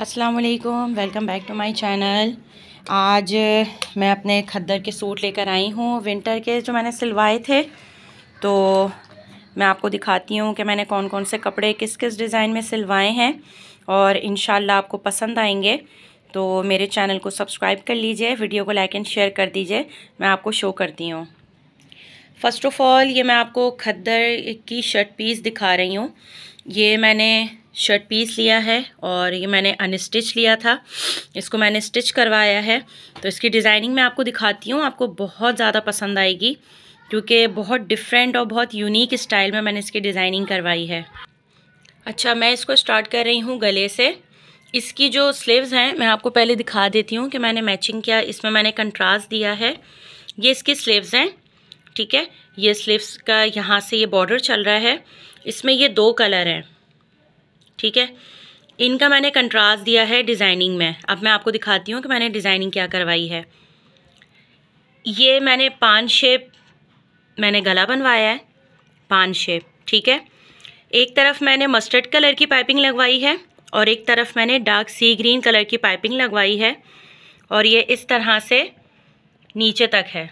अस्सलाम welcome back to my channel आज मैं अपने खद्दर के सूट लेकर आई हूँ विंटर के जो मैंने सिलवाए थे तो मैं आपको दिखाती हूँ कि मैंने कौन कौन से कपड़े किस किस डिज़ाइन में सिलवाए हैं और इन आपको पसंद आएंगे तो मेरे चैनल को सब्सक्राइब कर लीजिए वीडियो को लाइक एंड शेयर कर दीजिए मैं आपको शो करती हूँ फ़र्स्ट ऑफ़ ऑल ये मैं आपको खद्दर की शर्ट पीस दिखा रही हूँ ये मैंने शर्ट पीस लिया है और ये मैंने अनस्टिच लिया था इसको मैंने स्टिच करवाया है तो इसकी डिज़ाइनिंग मैं आपको दिखाती हूँ आपको बहुत ज़्यादा पसंद आएगी क्योंकि बहुत डिफरेंट और बहुत यूनिक स्टाइल में मैंने इसकी डिज़ाइनिंग करवाई है अच्छा मैं इसको स्टार्ट कर रही हूँ गले से इसकी जो स्लीव्स हैं मैं आपको पहले दिखा देती हूँ कि मैंने मैचिंग किया इसमें मैंने कंट्रास्ट दिया है ये इसकी स्लीव्स हैं ठीक है ये स्लीव्स का यहाँ से ये बॉर्डर चल रहा है इसमें ये दो कलर हैं ठीक है इनका मैंने कंट्रास्ट दिया है डिज़ाइनिंग में अब मैं आपको दिखाती हूँ कि मैंने डिज़ाइनिंग क्या करवाई है ये मैंने पान शेप मैंने गला बनवाया है पान शेप ठीक है एक तरफ मैंने मस्टर्ड कलर की पाइपिंग लगवाई है और एक तरफ मैंने डार्क सी ग्रीन कलर की पाइपिंग लगवाई है और ये इस तरह से नीचे तक है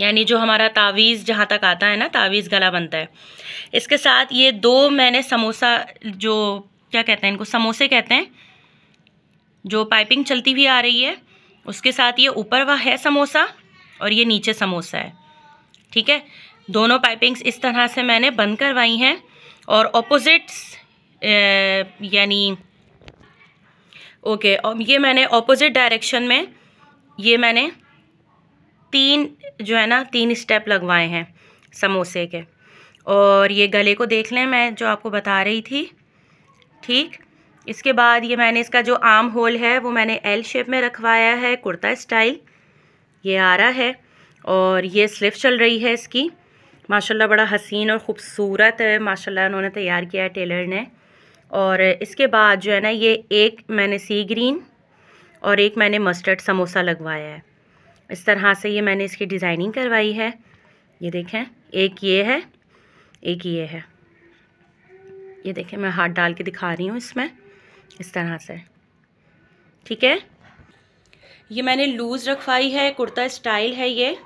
यानी जो हमारा तावीज़ जहाँ तक आता है ना तावीज़ गला बनता है इसके साथ ये दो मैंने समोसा जो क्या कहते हैं इनको समोसे कहते हैं जो पाइपिंग चलती हुई आ रही है उसके साथ ये ऊपर वह है समोसा और ये नीचे समोसा है ठीक है दोनों पाइपिंग्स इस तरह से मैंने बंद करवाई हैं और ऑपोजिट्स यानी ओके और ये मैंने ऑपोजिट डायरेक्शन में ये मैंने तीन जो है ना तीन स्टेप लगवाए हैं समोसे के और ये गले को देख लें मैं जो आपको बता रही थी ठीक इसके बाद ये मैंने इसका जो आर्म होल है वो मैंने एल शेप में रखवाया है कुर्ता स्टाइल ये आ रहा है और ये स्लिप चल रही है इसकी माशाल्लाह बड़ा हसीन और ख़ूबसूरत माशाल्लाह इन्होंने तैयार किया है टेलर ने और इसके बाद जो है ना ये एक मैंने सी ग्रीन और एक मैंने मस्टर्ड समोसा लगवाया है इस तरह से ये मैंने इसकी डिज़ाइनिंग करवाई है ये देखें एक ये है एक ये है ये देखें मैं हाथ डाल के दिखा रही हूँ इसमें इस तरह से ठीक है ये मैंने लूज़ रखवाई है कुर्ता स्टाइल है ये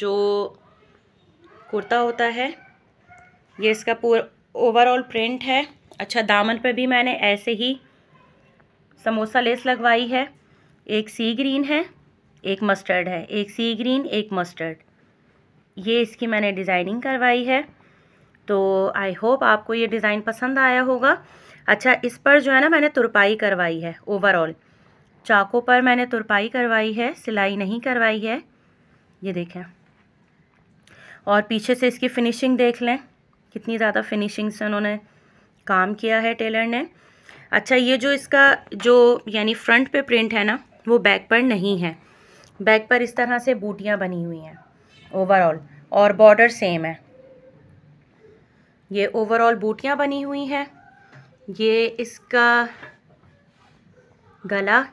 जो कुर्ता होता है ये इसका पूरा ओवरऑल प्रिंट है अच्छा दामन पर भी मैंने ऐसे ही समोसा लेस लगवाई है एक सी ग्रीन है एक मस्टर्ड है एक सी ग्रीन एक मस्टर्ड ये इसकी मैंने डिज़ाइनिंग करवाई है तो आई होप आपको ये डिज़ाइन पसंद आया होगा अच्छा इस पर जो है ना मैंने तुरपाई करवाई है ओवरऑल चाकों पर मैंने तुरपाई करवाई है सिलाई नहीं करवाई है ये देखें और पीछे से इसकी फिनिशिंग देख लें कितनी ज़्यादा फिनिशिंग से उन्होंने काम किया है टेलर ने अच्छा ये जो इसका जो यानी फ्रंट पे प्रिंट है ना वो बैक पर नहीं है बैक पर इस तरह से बूटियाँ बनी हुई हैं ओवरऑल और बॉर्डर सेम है ये ओवरऑल बूटियाँ बनी हुई हैं ये इसका गला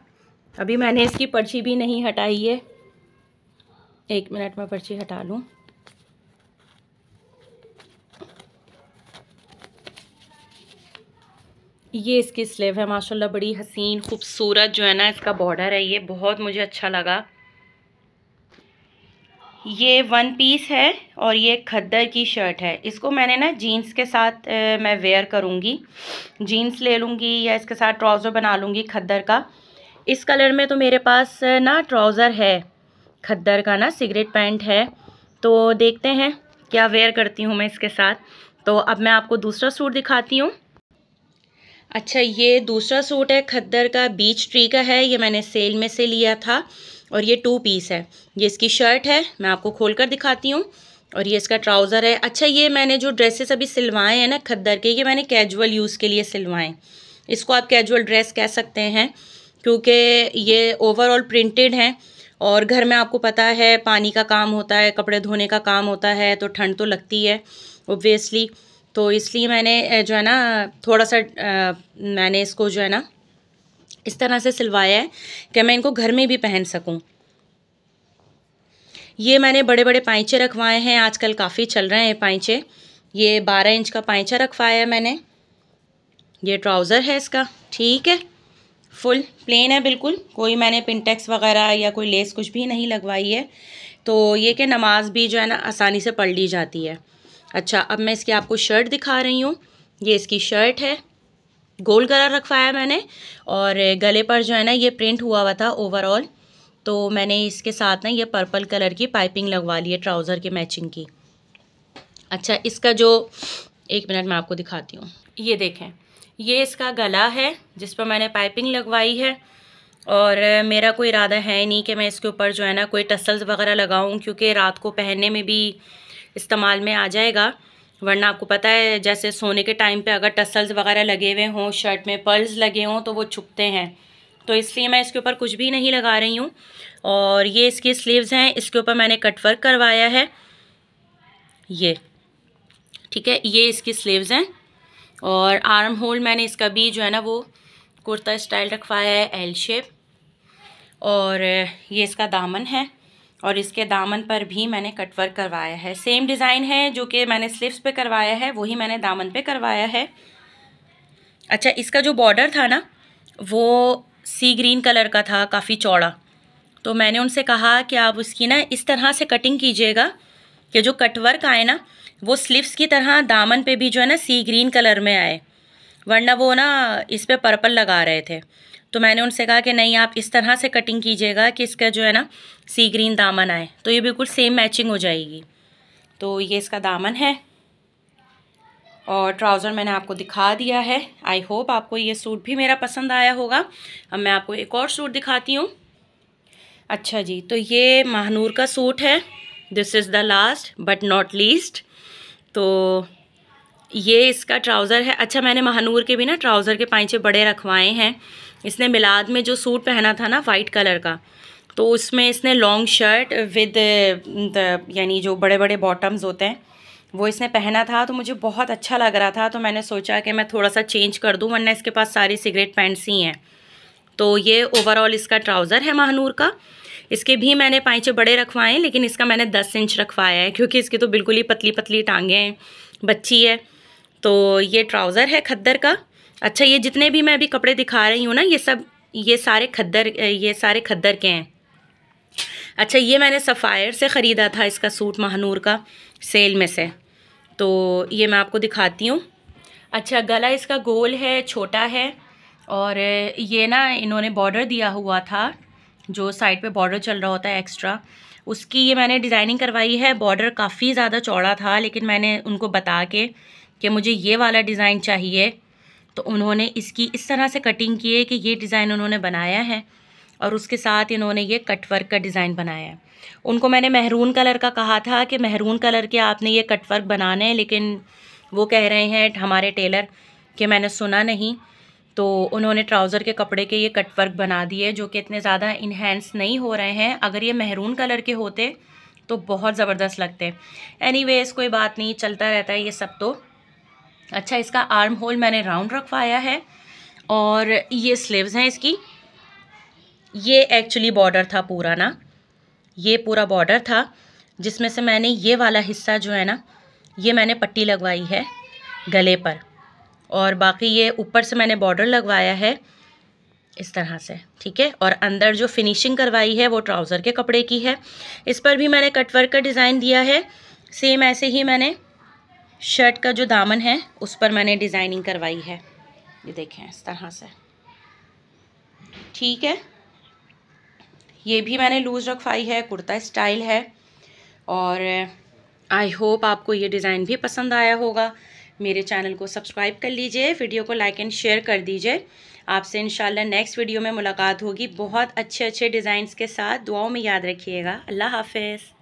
अभी मैंने इसकी पर्ची भी नहीं हटाई है एक मिनट में पर्ची हटा लूँ ये इसकी स्लेव है माशाल्लाह बड़ी हसीन खूबसूरत जो है ना इसका बॉर्डर है ये बहुत मुझे अच्छा लगा ये वन पीस है और ये खद्दर की शर्ट है इसको मैंने ना जीन्स के साथ ए, मैं वेयर करूँगी जीन्स ले लूँगी या इसके साथ ट्राउज़र बना लूँगी खद्दर का इस कलर में तो मेरे पास ना ट्राउज़र है खद्दर का ना सिगरेट पैंट है तो देखते हैं क्या वेयर करती हूँ मैं इसके साथ तो अब मैं आपको दूसरा सूट दिखाती हूँ अच्छा ये दूसरा सूट है खद्दर का बीच ट्री का है ये मैंने सेल में से लिया था और ये टू पीस है ये इसकी शर्ट है मैं आपको खोल कर दिखाती हूँ और ये इसका ट्राउज़र है अच्छा ये मैंने जो ड्रेसेस अभी सिलवाए हैं ना खद्दर के ये मैंने कैजुअल यूज़ के लिए सिलवाएं इसको आप कैजुअल ड्रेस कह सकते हैं क्योंकि ये ओवरऑल प्रिंटेड हैं और घर में आपको पता है पानी का काम होता है कपड़े धोने का काम होता है तो ठंड तो लगती है ओबियसली तो इसलिए मैंने जो है ना थोड़ा सा आ, मैंने इसको जो है ना इस तरह से सिलवाया है कि मैं इनको घर में भी पहन सकूँ ये मैंने बड़े बड़े पाइचे रखवाए हैं आजकल काफ़ी चल रहे हैं पाइचे ये बारह इंच का पाइचा रखवाया है मैंने ये ट्राउज़र है इसका ठीक है फुल प्लेन है बिल्कुल कोई मैंने पिनटेक्स वगैरह या कोई लेस कुछ भी नहीं लगवाई है तो ये कि नमाज़ भी जो है ना आसानी से पढ़ ली जाती है अच्छा अब मैं इसकी आपको शर्ट दिखा रही हूँ ये इसकी शर्ट है गोल्ड कलर रखवाया मैंने और गले पर जो है ना ये प्रिंट हुआ हुआ था ओवरऑल तो मैंने इसके साथ ना ये पर्पल कलर की पाइपिंग लगवा ली है ट्राउज़र के मैचिंग की अच्छा इसका जो एक मिनट मैं आपको दिखाती हूँ ये देखें ये इसका गला है जिस पर मैंने पाइपिंग लगवाई है और मेरा कोई इरादा है नहीं कि मैं इसके ऊपर जो है ना कोई टसल्स वगैरह लगाऊँ क्योंकि रात को पहनने में भी इस्तेमाल में आ जाएगा वरना आपको पता है जैसे सोने के टाइम पे अगर टसल्स वगैरह लगे हुए हों शर्ट में पर्ल्स लगे हों तो वो छुपते हैं तो इसलिए मैं इसके ऊपर कुछ भी नहीं लगा रही हूँ और ये इसकी स्लीव्स हैं इसके ऊपर मैंने कट वर्क करवाया है ये ठीक है ये इसकी स्लीव्स हैं और आर्म होल मैंने इसका भी जो है ना वो कुर्ता स्टाइल रखवाया है एल शेप और ये इसका दामन है और इसके दामन पर भी मैंने कटवर्क करवाया है सेम डिज़ाइन है जो कि मैंने स्लीव्स पे करवाया है वही मैंने दामन पे करवाया है अच्छा इसका जो बॉर्डर था ना वो सी ग्रीन कलर का था काफ़ी चौड़ा तो मैंने उनसे कहा कि आप उसकी ना इस तरह से कटिंग कीजिएगा कि जो कटवर्क आए ना वो स्लीव्स की तरह दामन पे भी जो है ना सी ग्रीन कलर में आए वरना वो ना इस पर पर्पल लगा रहे थे तो मैंने उनसे कहा कि नहीं आप इस तरह से कटिंग कीजिएगा कि इसका जो है ना सी ग्रीन दामन आए तो ये बिल्कुल सेम मैचिंग हो जाएगी तो ये इसका दामन है और ट्राउज़र मैंने आपको दिखा दिया है आई होप आपको ये सूट भी मेरा पसंद आया होगा अब मैं आपको एक और सूट दिखाती हूँ अच्छा जी तो ये महानूर का सूट है this is the last but not least तो ये इसका ट्राउज़र है अच्छा मैंने महानूर के भी ना ट्राउज़र के पाइचे बड़े रखवाए हैं इसने मिलाद में जो सूट पहना था ना वाइट कलर का तो उसमें इसने लॉन्ग शर्ट विद यानी जो बड़े बड़े बॉटम्स होते हैं वो इसने पहना था तो मुझे बहुत अच्छा लग रहा था तो मैंने सोचा कि मैं थोड़ा सा चेंज कर दूँ वरना इसके पास सारी सिगरेट पैंट्स ही हैं तो ये ओवरऑल इसका ट्राउज़र है महानूर का इसके भी मैंने पाइचे बड़े रखवाए हैं लेकिन इसका मैंने दस इंच रखवाया है क्योंकि इसकी तो बिल्कुल ही पतली पतली टांगें हैं बच्ची है तो ये ट्राउज़र है खद्दर का अच्छा ये जितने भी मैं अभी कपड़े दिखा रही हूँ ना ये सब ये सारे खद्दर ये सारे खद्दर के हैं अच्छा ये मैंने सफ़ायर से ख़रीदा था इसका सूट महानूर का सेल में से तो ये मैं आपको दिखाती हूँ अच्छा गला इसका गोल है छोटा है और ये ना इन्होंने बॉर्डर दिया हुआ था जो साइड पे बॉर्डर चल रहा होता है एक्स्ट्रा उसकी ये मैंने डिज़ाइनिंग करवाई है बॉर्डर काफ़ी ज़्यादा चौड़ा था लेकिन मैंने उनको बता के कि मुझे ये वाला डिज़ाइन चाहिए तो उन्होंने इसकी इस तरह से कटिंग की है कि ये डिज़ाइन उन्होंने बनाया है और उसके साथ इन्होंने ये कटवर्क का डिज़ाइन बनाया है उनको मैंने महरून कलर का कहा था कि महरून कलर के आपने ये कटवर्क बनाने हैं लेकिन वो कह रहे हैं हमारे टेलर कि मैंने सुना नहीं तो उन्होंने ट्राउज़र के कपड़े के ये कटवर्क बना दिए जो कि इतने ज़्यादा इन्हेंस नहीं हो रहे हैं अगर ये महरून कलर के होते तो बहुत ज़बरदस्त लगते एनी कोई बात नहीं चलता रहता है ये सब तो अच्छा इसका आर्म होल मैंने राउंड रखवाया है और ये स्लीव्स हैं इसकी ये एक्चुअली बॉर्डर था पूरा ना ये पूरा बॉर्डर था जिसमें से मैंने ये वाला हिस्सा जो है ना ये मैंने पट्टी लगवाई है गले पर और बाकी ये ऊपर से मैंने बॉर्डर लगवाया है इस तरह से ठीक है और अंदर जो फिनिशिंग करवाई है वो ट्राउज़र के कपड़े की है इस पर भी मैंने कटवर्क का डिज़ाइन दिया है सेम ऐसे ही मैंने शर्ट का जो दामन है उस पर मैंने डिज़ाइनिंग करवाई है ये देखें इस तरह से ठीक है ये भी मैंने लूज़ रखवाई है कुर्ता स्टाइल है और आई होप आपको ये डिज़ाइन भी पसंद आया होगा मेरे चैनल को सब्सक्राइब कर लीजिए वीडियो को लाइक एंड शेयर कर दीजिए आपसे इंशाल्लाह नेक्स्ट वीडियो में मुलाकात होगी बहुत अच्छे अच्छे डिज़ाइंस के साथ दुआओं में याद रखिएगा अल्लाह हाफिज़